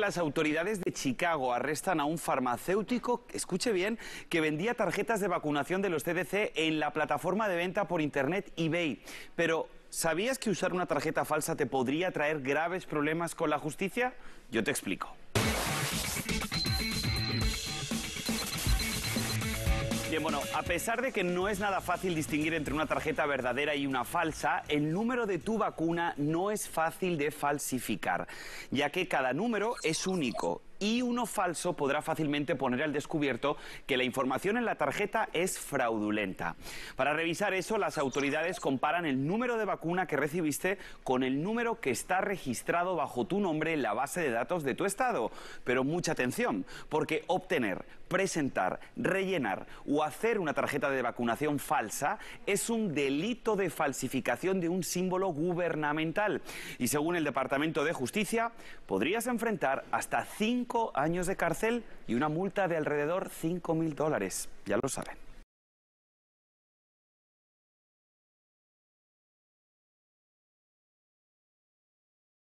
las autoridades de Chicago arrestan a un farmacéutico, escuche bien, que vendía tarjetas de vacunación de los CDC en la plataforma de venta por Internet eBay. Pero, ¿sabías que usar una tarjeta falsa te podría traer graves problemas con la justicia? Yo te explico. Bien, bueno, a pesar de que no es nada fácil distinguir entre una tarjeta verdadera y una falsa, el número de tu vacuna no es fácil de falsificar, ya que cada número es único y uno falso podrá fácilmente poner al descubierto que la información en la tarjeta es fraudulenta. Para revisar eso, las autoridades comparan el número de vacuna que recibiste con el número que está registrado bajo tu nombre en la base de datos de tu estado. Pero mucha atención, porque obtener, presentar, rellenar o hacer una tarjeta de vacunación falsa es un delito de falsificación de un símbolo gubernamental. Y según el Departamento de Justicia, podrías enfrentar hasta cinco años de cárcel y una multa de alrededor 5.000 dólares. Ya lo saben.